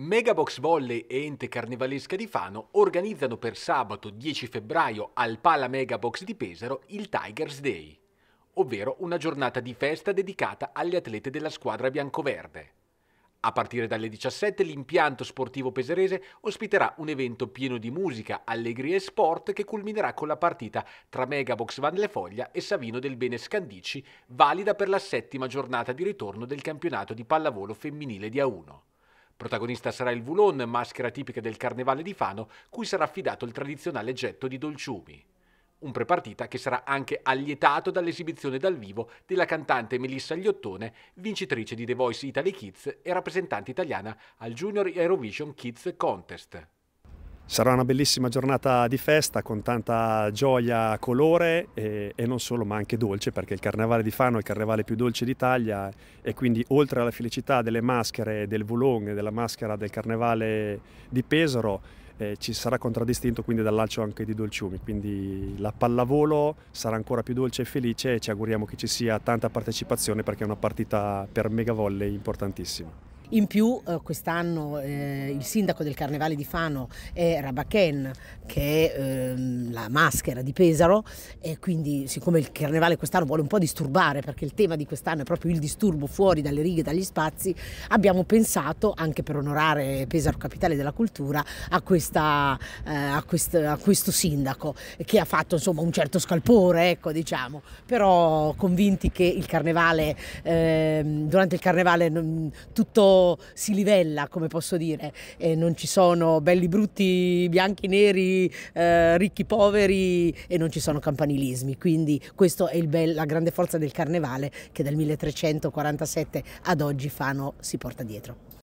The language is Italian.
Megabox Volley e Ente Carnevalesca di Fano organizzano per sabato 10 febbraio al Pala Megabox di Pesaro il Tigers Day, ovvero una giornata di festa dedicata alle atlete della squadra biancoverde. A partire dalle 17 l'impianto sportivo peserese ospiterà un evento pieno di musica, allegria e sport che culminerà con la partita tra Megabox Van Le Foglia e Savino del Bene Scandici, valida per la settima giornata di ritorno del campionato di pallavolo femminile di A1. Protagonista sarà il Vulon, maschera tipica del Carnevale di Fano, cui sarà affidato il tradizionale getto di dolciumi. Un prepartita che sarà anche allietato dall'esibizione dal vivo della cantante Melissa Gliottone, vincitrice di The Voice Italy Kids e rappresentante italiana al Junior Eurovision Kids Contest. Sarà una bellissima giornata di festa con tanta gioia, colore e, e, non solo ma anche dolce perché il carnevale di Fano è il carnevale più dolce d'Italia e quindi oltre alla felicità delle maschere del Voulon e della maschera del carnevale di Pesaro eh, ci sarà contraddistinto quindi dal lancio anche di dolciumi quindi la pallavolo sarà ancora più dolce e felice e ci auguriamo che ci sia tanta partecipazione perché è una partita per mega importantissima. In più eh, quest'anno eh, il sindaco del Carnevale di Fano è Rabaken, che è eh, la maschera di Pesaro e quindi siccome il Carnevale quest'anno vuole un po' disturbare perché il tema di quest'anno è proprio il disturbo fuori dalle righe, dagli spazi, abbiamo pensato anche per onorare Pesaro Capitale della Cultura a, questa, eh, a, quest, a questo sindaco che ha fatto insomma un certo scalpore, ecco diciamo, però convinti che il Carnevale, ehm, durante il Carnevale tutto si livella, come posso dire, e eh, non ci sono belli brutti, bianchi neri, eh, ricchi poveri e non ci sono campanilismi, quindi questa è bel, la grande forza del carnevale che dal 1347 ad oggi Fano si porta dietro.